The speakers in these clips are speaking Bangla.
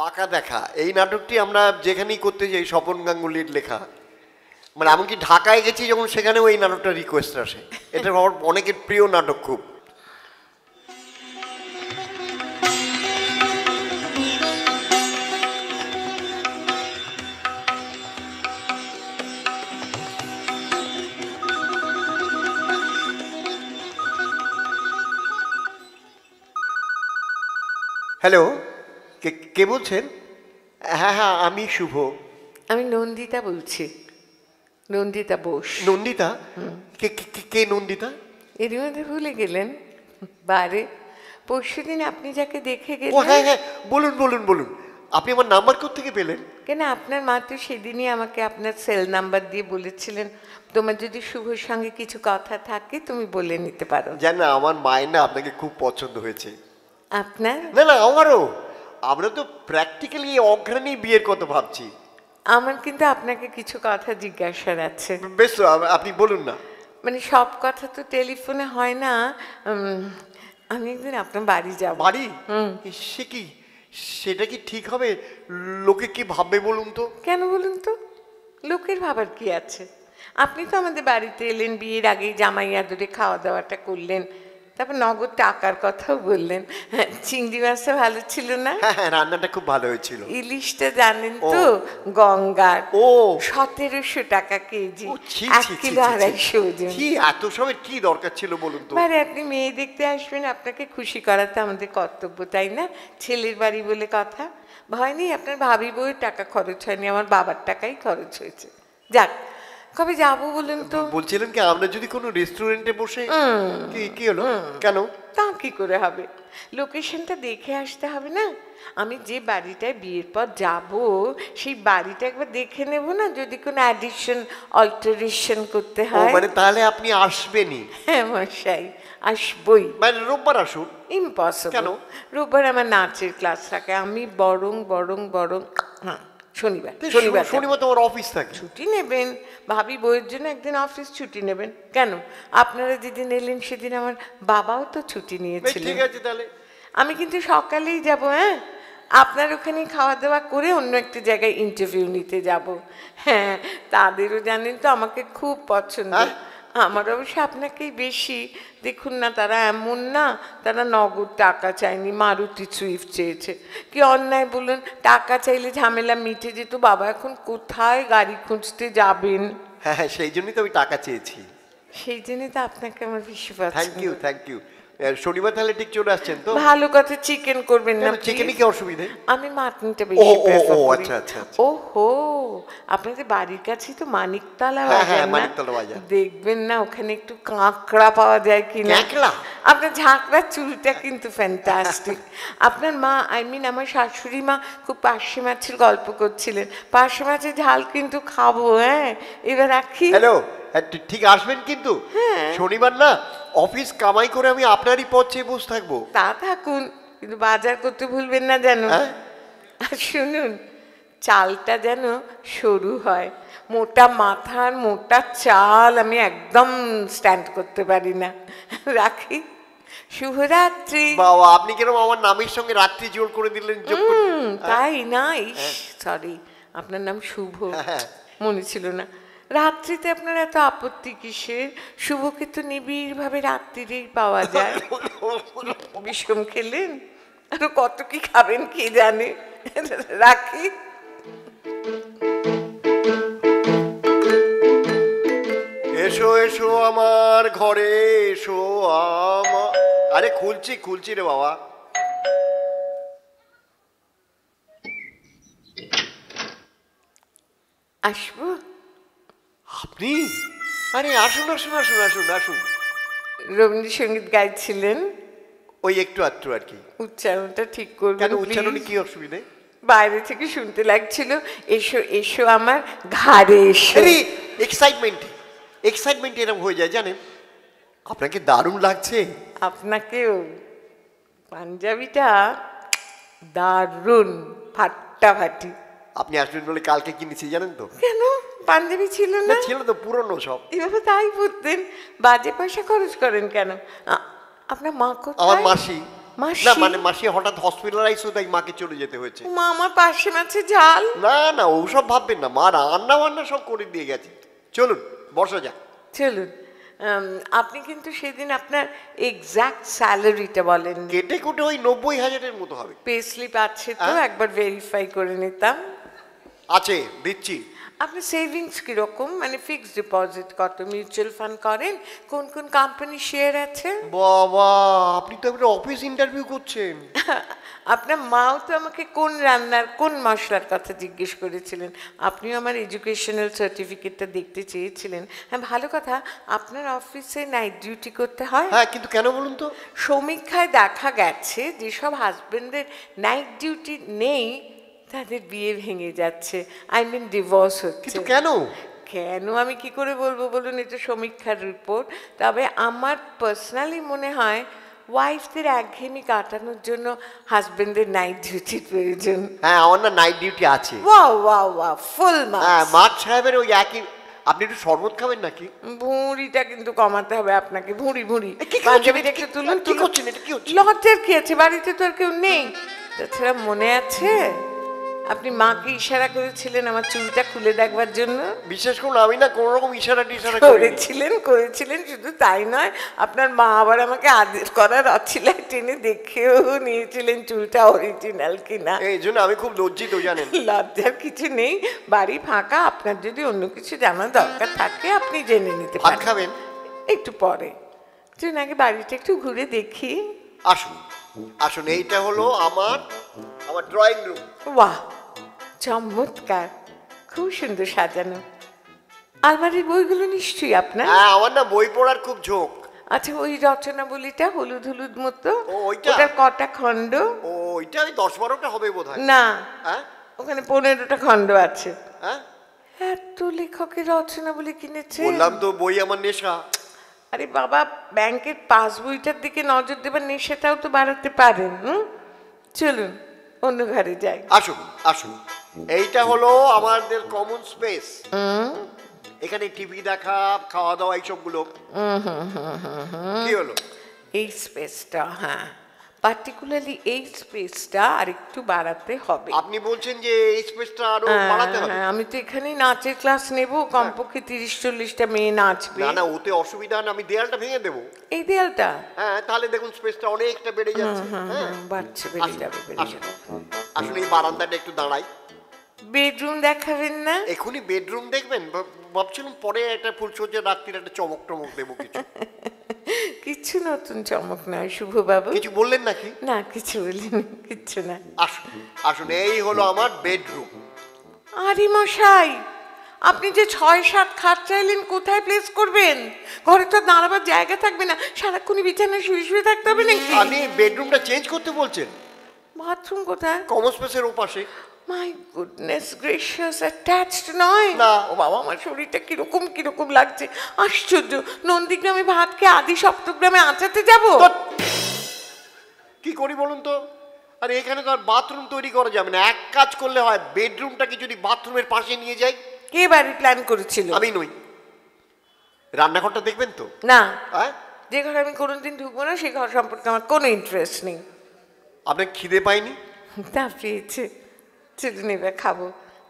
পাকা দেখা এই নাটকটি আমরা যেখানেই করতে যাই স্বপন গাঙ্গুলির লেখা মানে আমি কি ঢাকায় গেছি যখন সেখানেও এই নাটকটা রিকোয়েস্ট আসে এটা আমার অনেকের প্রিয় নাটক খুব হ্যালো কে কে বলছেন হ্যাঁ হ্যাঁ আমি শুভ আমি নন্দিতা বলছি নন্দিতা বোস নন্দিতা কে কে নন্দিতা এর মধ্যে ভুলে গেলেন বারে পরশু দিন আপনি যাকে দেখে গেলেন ও হ্যাঁ হ্যাঁ বলুন বলুন বলুন আপনি আমার নাম্বার থেকে পেলেন কেন আপনার মা তো সেদিনই আমাকে আপনার সেল নাম্বার দিয়ে বলেছিলেন তোমার যদি শুভর সঙ্গে কিছু কথা থাকে তুমি বলে নিতে পারো জানো আমার মায়ের না আপনাকে খুব পছন্দ হয়েছে আপনার না না আমারও আমরা তো প্র্যাকটিক্যালি অগ্রণী বিয়ের কথা ভাবছি আমার কিন্তু আপনাকে কিছু কথা জিজ্ঞাসার আছে বেশ আপনি বলুন না মানে সব কথা তো টেলিফোনে হয় না আমি একদিন আপনার বাড়ি যাব বাড়ি সে কি সেটা কি ঠিক হবে লোকে কি ভাববে বলুন তো কেন বলুন তো লোকের ভাবার কি আছে আপনি তো আমাদের বাড়িতে এলেন বিয়ের আগে জামাই আদরে খাওয়া দাওয়াটা করলেন তারপর নগদ টাকার কথাও বললেন হ্যাঁ, চিংড়ি মাছটা ভালো ছিল না হ্যাঁ, হ্যাঁ, রান্নাটা খুব ভালো হয়েছিল ইলিশটা জানেন তো গঙ্গার ও সতেরোশো টাকা কেজি এক কিলো আড়াইশো ওজন কি এত সময় কি দরকার ছিল বলুন তো মানে আপনি মেয়ে দেখতে আসবেন আপনাকে খুশি করাতে আমাদের কর্তব্য তাই না ছেলের বাড়ি বলে কথা ভয় নেই আপনার ভাবি বউয়ের টাকা খরচ হয়নি আমার বাবার টাকাই খরচ হয়েছে যাক কবে যাব বলেন তো বলছিলেন কি আমরা যদি কোনো রেস্টুরেন্টে বসে কি কি হলো কেন তা কি করে হবে লোকেশনটা দেখে আসতে হবে না আমি যে বাড়িটায় বিয়ের পর যাব সেই বাড়িটা একবার দেখে নেব না যদি কোনো অ্যাডিশন অল্টারেশন করতে হয় মানে তাহলে আপনি আসবেনই হ্যাঁ মশাই আসবই মানে রোববার আসুন ইম্পসিবল কেন রোববার আমার নাচের ক্লাস থাকে আমি বরং বরং বরং হ্যাঁ শনিবার শনিবার শনিবার তোমার অফিস থাকে ছুটি নেবেন ভাবি বইয়ের জন্য একদিন অফিস ছুটি নেবেন কেন আপনারা যেদিন এলেন সেদিন আমার বাবাও তো ছুটি নিয়েছিলেন ঠিক আছে তাহলে আমি কিন্তু সকালেই যাব হ্যাঁ আপনার ওখানে খাওয়া দাওয়া করে অন্য একটা জায়গায় ইন্টারভিউ নিতে যাব হ্যাঁ তাদেরও জানেন তো আমাকে খুব পছন্দ আমার অবশ্য আপনাকেই বেশি দেখুন না তারা এমন না তারা নগদ টাকা চায়নি মারুতি সুইফট চেয়েছে কি অন্যায় বলুন টাকা চাইলে ঝামেলা মিটে যেত বাবা এখন কোথায় গাড়ি খুঁজতে যাবেন হ্যাঁ, হ্যাঁ সেই জন্যই তো আমি টাকা চেয়েছি সেই জন্যই তো আপনাকে আমার বেশি থ্যাংক ইউ থ্যাংক ইউ শনিবার তাহলে ঠিক চলে আসছেন তো ভালো কথা চিকেন করবেন না কি অসুবিধা আমি মাটনটা বেশি ও আচ্ছা, আচ্ছা আচ্ছা ওহো আপনাদের বাড়ির তো হ্যাঁ, হ্যাঁ, মানিকতলা বাজার দেখবেন না ওখানে একটু কাঁকড়া পাওয়া যায় কি না আপনার ঝাঁকড়ার চুলটা কিন্তু ফ্যান্টাস্টিক আপনার মা আই মিন আমার শাশুড়ি মা খুব পার্শে মাছের গল্প করছিলেন পার্শে মাছের ঝাল কিন্তু খাবো হ্যাঁ এবার রাখি হ্যালো হ্যাঁ, ঠিক আসবেন কিন্তু শনিবার না অফিস কামাই করে আমি আপনারই পথে বসে থাকবো তা থাকুন কিন্তু বাজার করতে ভুলবেন না যেন হ্যাঁ? আর শুনুন চালটা যেন সরু হয় মোটা মাথার মোটা চাল আমি একদম স্ট্যান্ড করতে পারি না রাখি শুভরাত্রি বাবা আপনি কেন আমার নামের সঙ্গে রাত্রি জোর করে দিলেন হ্যাঁ? তাই না হ্যাঁ। সরি আপনার নাম শুভ মনে ছিল না রাত্রিতে আপনার এত আপত্তি কিসের শুভকে তো নিবিড়ভাবে রাত্রিরেই পাওয়া যায় বিষম খেলেন আর কত কি খাবেন কে জানে রাখি এসো এসো আমার ঘরে এসো আমার আরে খুলছি খুলছি রে বাবা আসবো আপনি আরে আসুন আসুন আসুন আসুন আসুন রবীন্দ্রসঙ্গীত গাইছিলেন ওই একটু আত্মু আর কি উচ্চারণটা ঠিক করবেন উচ্চারণে কি অসুবিধে বাইরে থেকে শুনতে লাগছিল এসো এসো আমার ঘরে এসো এক্সাইটমেন্ট এক্সাইটমেন্ট এরকম হয়ে যায় জানেন আপনাকে দারুণ লাগছে আপনাকেও পাঞ্জাবিটা দারুণ ফাটাফাটি আপনি আসবেন বলে কালকে কিনেছি জানেন তো কেন পাঞ্জাবি ছিল না ছিল তো পুরনো সব এভাবে তাই পরতেন বাজে পয়সা খরচ করেন কেন আপনার মা কোথায় আমার মাসি না মানে মাসি হঠাৎ হসপিটালাইজ হয়ে তাই মাকে চলে যেতে হয়েছে মা আমার পাশে মাছে ঝাল না না ওসব ভাববেন না মা রান্না বান্না সব করে দিয়ে গেছে চলুন বসা যাক চলুন আপনি কিন্তু সেদিন আপনার এক্স্যাক্ট স্যালারিটা বলেন কেটে কুটে ওই নব্বই হাজারের মতো হবে পে স্লিপ আছে তো হ্যাঁ। একবার ভেরিফাই করে নিতাম আছে দিচ্ছি আপনার সেভিংস কিরকম মানে ফিক্সড ডিপোজিট কত মিউচুয়াল ফান্ড করেন কোন কোন কোম্পানি শেয়ার আছে বাবা আপনি তো একটা অফিস ইন্টারভিউ করছেন আপনার মাও তো আমাকে কোন রান্নার কোন মশলার কথা জিজ্ঞেস করেছিলেন আপনিও আমার এডুকেশনাল সার্টিফিকেটটা দেখতে চেয়েছিলেন হ্যাঁ ভালো কথা আপনার অফিসে নাইট ডিউটি করতে হয় হ্যাঁ কিন্তু কেন বলুন তো সমীক্ষায় দেখা গেছে যেসব হাজবেন্ডের নাইট ডিউটি নেই তাদের বিয়ে ভেঙে যাচ্ছে আই মিন ডিভোর্স হচ্ছে কেন কেন আমি কি করে বলবো বলুন এটা সমীক্ষার রিপোর্ট তবে আমার পার্সোনালি মনে হয় ওয়াইফদের একঘেয়েমি কাটানোর জন্য হাজবেন্ডের নাইট ডিউটির প্রয়োজন হ্যাঁ আমার না নাইট ডিউটি আছে ওয়া ওয়া ওয়া ফুল মার্কস হ্যাঁ সাহেবের ওই একই আপনি একটু শরবত খাবেন নাকি ভুঁড়িটা কিন্তু কমাতে হবে আপনাকে ভুঁড়ি ভুঁড়ি পাঞ্জাবি দেখে তুলুন কি করছেন এটা কি হচ্ছে লজ্জার কি আছে বাড়িতে তো আর কেউ নেই তাছাড়া মনে আছে আপনি মাকে ইশারা করেছিলেন আমার চুলটা খুলে দেখবার জন্য বিশেষ করে আমি না কোনো রকম ইশারা টিশারা করেছিলেন করেছিলেন শুধু তাই নয় আপনার মা আবার আমাকে আদেশ করার অছিলায় টেনে দেখেও নিয়েছিলেন চুলটা অরিজিনাল কিনা এই জন্য আমি খুব লজ্জিত জানেন লজ্জার কিছু নেই বাড়ি ফাঁকা আপনার যদি অন্য কিছু জানার দরকার থাকে আপনি জেনে নিতে পারেন খাবেন একটু পরে চলুন আগে বাড়িটা একটু ঘুরে দেখি আসুন আসুন এইটা হলো আমার আমার ড্রয়িং রুম বাহ চমৎকার খুব সুন্দর সাজানো আলমারির বইগুলো নিশ্চয়ই আপনার হ্যাঁ আমার না বই পড়ার খুব ঝোঁক আচ্ছা ওই রচনাবলীটা হলুদ হলুদ মতো ওইটা কটা খণ্ড ওইটা ওই দশ বারোটা হবে বোধ না হ্যাঁ? ওখানে পনেরোটা খণ্ড আছে হ্যাঁ? এত লেখকের রচনাবলী কিনেছে বললাম তো বই আমার নেশা আরে বাবা ব্যাংকের পাসবইটার দিকে নজর দেবার নেশাটাও তো বাড়াতে পারেন হুম চলুন অন্য ঘরে যাই আসুন আসুন এইটা হলো আমাদের কমন স্পেস এখানে টিভি দেখা খাওয়া দাওয়া এইসবগুলো কি হলো এই স্পেসটা হ্যাঁ পার্টিকুলারলি এই স্পেসটা একটু বাড়াতে হবে আপনি বলছেন যে এই স্পেসটা আরো হ্যাঁ, বাড়াতে হবে হ্যাঁ, আমি তো এখানে নাচের ক্লাস নেব হ্যাঁ। কমপক্ষে তিরিশ চল্লিশটা মেয়ে নাচবে না না ওতে অসুবিধা না আমি দেয়ালটা ভেঙে দেবো এই দেয়ালটা হ্যাঁ তাহলে দেখুন স্পেসটা অনেকটা বেড়ে যাচ্ছে বাড়ছে বেড়ে যাবে বেড়ে যাবে আসলে এই বারান্দাটা একটু দাঁড়াই বেডরুম দেখাবেন না এখনই বেডরুম দেখবেন ভাবছিলাম পরে একটা ফুলসজ্জা রাত্রির একটা চমক টমক দেবো কিছু কিছু নতুন চমক নয় শুভ বাবু কিছু বললেন নাকি না কিছু বললেন কিচ্ছু না আসুন আসুন এই হলো আমার বেডরুম আরে মশাই আপনি যে ছয় সাত খাট চাইলেন কোথায় প্লেস করবেন ঘরে তো দাঁড়াবার জায়গা থাকবে না সারাক্ষণই বিছানায় শুয়ে শুয়ে থাকতে হবে নাকি আপনি বেডরুমটা চেঞ্জ করতে বলছেন বাথরুম কোথায় কমন স্পেসের ওপাশে মাই গুডনেস গ্রেসিয়াস অ্যাটাচড নয় না ও বাবা আমার শরীরটা কিরকম কিরকম লাগছে আশ্চর্য নন্দীগ্রামে ভাতকে আদি সপ্তগ্রামে আঁচাতে যাব কি করি বলুন তো আর এখানে তো আর বাথরুম তৈরি করা যাবে না এক কাজ করলে হয় বেডরুমটাকে যদি বাথরুমের পাশে নিয়ে যাই কে বাড়ি প্ল্যান করেছিল আমি নই রান্নাঘরটা দেখবেন তো না হ্যাঁ? যে ঘরে আমি কোনোদিন ঢুকবো না সে ঘর সম্পর্কে আমার কোনো ইন্টারেস্ট নেই আপনি খিদে পাইনি তা পেয়েছে ছেড়ে নেবে খাবো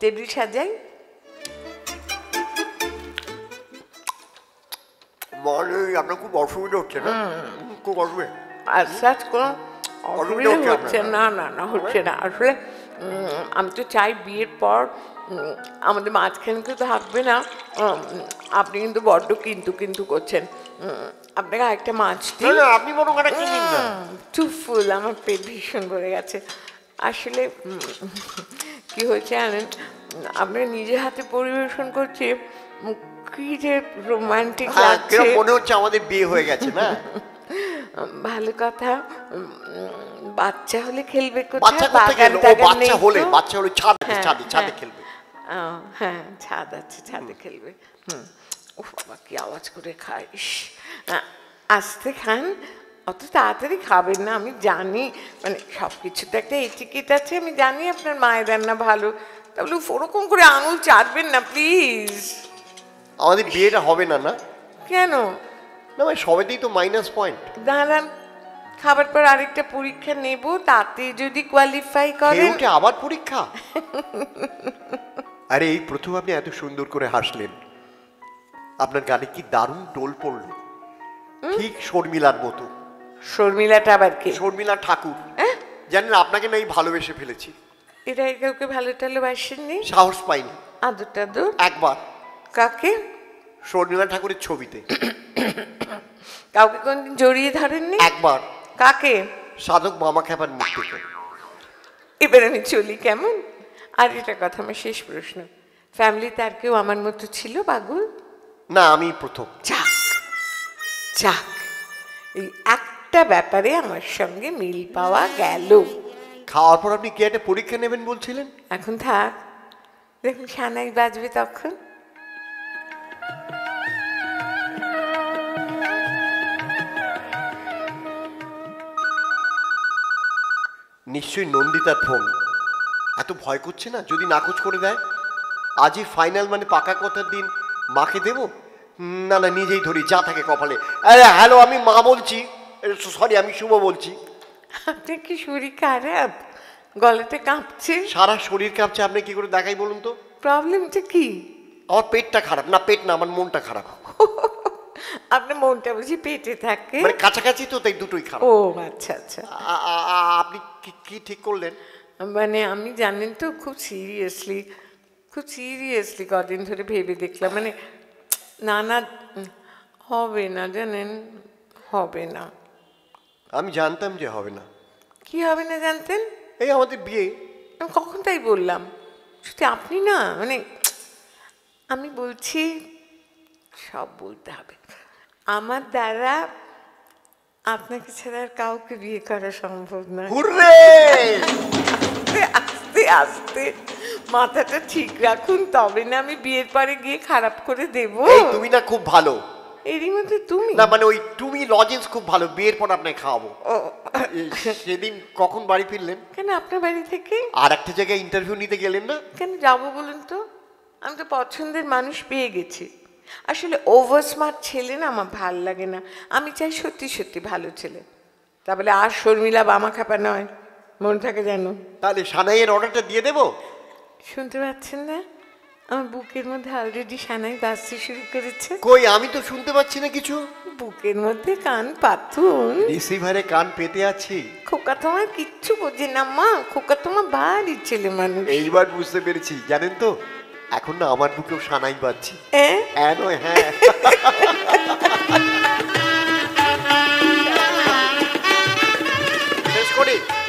টেবিল সাজাই মানে আপনার খুব অসুবিধা হচ্ছে না খুব অসুবিধা আচ্ছা কোনো অসুবিধা হচ্ছে না না না হচ্ছে না আসলে আমি তো চাই বিয়ের পর আমাদের মাঝখানে তো থাকবে না আপনি কিন্তু বড্ড কিন্তু কিন্তু করছেন আপনাকে আরেকটা মাছ দিন আপনি বরং একটা চুপ ফুল আমার পেট ভীষণ করে গেছে আসলে কি হয়েছে জানেন আপনি নিজে হাতে পরিবেশন করছি কি যে রোমান্টিক হ্যাঁ, লাগছে মনে হচ্ছে আমাদের বিয়ে হয়ে গেছে না ভালো কথা বাচ্চা হলে খেলবে কোথায় বাগান টাগান নেই হলে বাচ্চা হলে ছাদে হ্যাঁ, ছাদে ছাদে হ্যাঁ। খেলবে হ্যাঁ ছাদ আছে ছাদে খেলবে ও বাবা কি আওয়াজ করে খাইস আস্তে খান অত তাড়াতাড়ি খাবেন না আমি জানি মানে সব কিছু একটা এটিকিট আছে আমি জানি আপনার মায়ের রান্না ভালো তাহলে ওরকম করে আঙুল চাটবেন না প্লিজ আমাদের বিয়েটা হবে না না কেন না ভাই মানে সবেতেই তো মাইনাস পয়েন্ট দাঁড়ান খাবার পর আরেকটা পরীক্ষা নেব তাতে যদি কোয়ালিফাই করেন ওটা আবার পরীক্ষা আরে এই প্রথম আপনি এত সুন্দর করে হাসলেন আপনার গানে কি দারুণ টোল পড়লো ঠিক শর্মিলার মতো শর্মিলাটা আবার কে শর্মিলা ঠাকুর হ্যাঁ জানেন আপনাকে না এই ভালোবেসে ফেলেছি এটা কাউকে ভালো টালোবাসেননি সাহস পাইনি আদর টাদর একবার কাকে শর্মিলা ঠাকুরের ছবিতে কাউকে কোনদিন জড়িয়ে ধরেননি একবার কাকে সাধক মামা খেপার মুখ এবার আমি চলি কেমন আর এটা কথা আমার শেষ প্রশ্ন ফ্যামিলিতে আর কেউ আমার মতো ছিল বাগুল না আমি প্রথম যাক যাক এই এক একটা ব্যাপারে আমার সঙ্গে মিল পাওয়া গেল খাওয়ার পর আপনি কি একটা পরীক্ষা নেবেন বলছিলেন এখন থাক দেখুন সানাই বাজবে তখন নিশ্চয়ই নন্দিতার ফোন এত ভয় করছে না যদি নাকচ করে দেয় আজই ফাইনাল মানে পাকা কথার দিন মাকে দেব না না নিজেই ধরি যা থাকে কপালে হ্যালো আমি মা বলছি সরি আমি শুভ বলছি আপনি কি শরীর খারাপ গলাতে কাঁপছে সারা শরীর কাঁপছে আপনি কি করে দেখাই বলুন তো প্রবলেমটা কি আমার পেটটা খারাপ না পেট না আমার মনটা খারাপ আপনার মনটা বুঝি পেটে থাকে মানে কাছাকাছি তো তাই দুটোই খারাপ ও আচ্ছা আচ্ছা আপনি কি ঠিক করলেন মানে আমি জানেন তো খুব সিরিয়াসলি খুব সিরিয়াসলি কদিন ধরে ভেবে দেখলাম মানে না না হবে না জানেন হবে না আমি জানতাম যে হবে না কি হবে না জানতেন এই আমাদের বিয়ে আমি কখন তাই বললাম শুধু আপনি না মানে আমি বলছি সব বলতে হবে আমার দ্বারা আপনাকে ছাড়া আর কাউকে বিয়ে করা সম্ভব না আস্তে আস্তে মাথাটা ঠিক রাখুন তবে না আমি বিয়ের পরে গিয়ে খারাপ করে দেব তুমি না খুব ভালো এরই মধ্যে তুমি না মানে ওই তুমি লজেন্স খুব ভালো বিয়ের পর আপনাকে খাওয়াবো সেদিন কখন বাড়ি ফিরলেন কেন আপনার বাড়ি থেকে আর একটা জায়গায় ইন্টারভিউ নিতে গেলেন না কেন যাবো বলুন তো আমি তো পছন্দের মানুষ পেয়ে গেছি আসলে ওভার স্মার্ট ছেলে না আমার ভাল লাগে না আমি চাই সত্যি সত্যি ভালো ছেলে তা বলে আর শর্মিলা বামা খাপা নয় মনে থাকে যেন তাহলে সানাইয়ের অর্ডারটা দিয়ে দেবো শুনতে পাচ্ছেন না আমার বুকের মধ্যে অলরেডি সানাই বাজতে শুরু করেছে কই আমি তো শুনতে পাচ্ছি না কিছু বুকের মধ্যে কান পাতুন রিসিভারে কান পেতে আছি খোকা তোমার কিচ্ছু বোঝে না মা খোকা তোমার ভারী ছেলে মানুষ এইবার বুঝতে পেরেছি জানেন তো এখন না আমার বুকেও সানাই বাজছে হ্যাঁ নয় হ্যাঁ শেষ করি